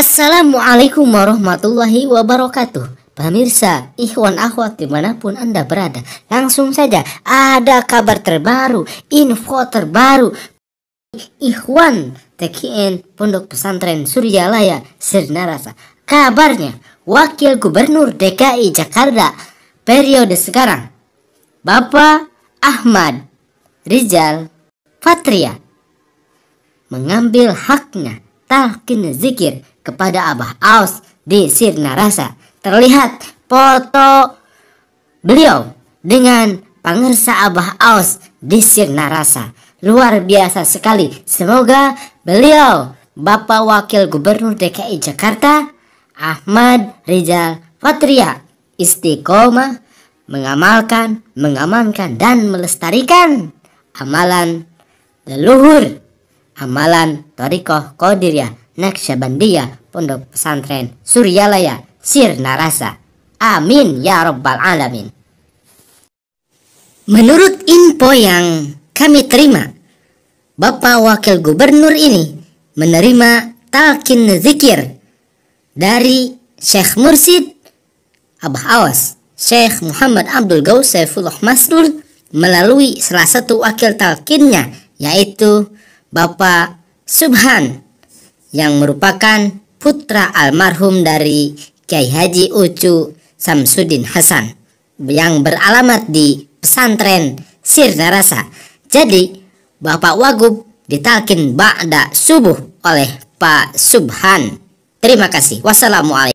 Assalamualaikum warahmatullahi wabarakatuh Pemirsa, ikhwan akhwat dimanapun Anda berada Langsung saja ada kabar terbaru, info terbaru Ikhwan TKN Pondok Pesantren Laya Sirnarasa Kabarnya, Wakil Gubernur DKI Jakarta periode sekarang Bapak Ahmad Rizal Patria mengambil haknya talqin zikir kepada Abah Aus di Sirna Rasa terlihat foto beliau dengan pangersa Abah Aus di Sirna Rasa. Luar biasa sekali. Semoga beliau Bapak Wakil Gubernur DKI Jakarta Ahmad Rizal Fatria, istiqomah mengamalkan, mengamankan dan melestarikan amalan leluhur Amalan Torikoh Qadiriyah Naksyabandiyah Pondok Pesantren Suryalaya Sir Narasa Amin Ya Rabbal Alamin Menurut info yang kami terima Bapak Wakil Gubernur ini menerima talkin zikir dari Syekh Mursid Abah Awas Syekh Muhammad Abdul Gaus Saifullah Masrur melalui salah satu wakil talkinnya yaitu Bapak Subhan yang merupakan putra almarhum dari Kiai Haji Ucu Samsudin Hasan yang beralamat di pesantren Sir Narasa. Jadi Bapak Wagub ditalkin ba'da subuh oleh Pak Subhan. Terima kasih. Wassalamualaikum.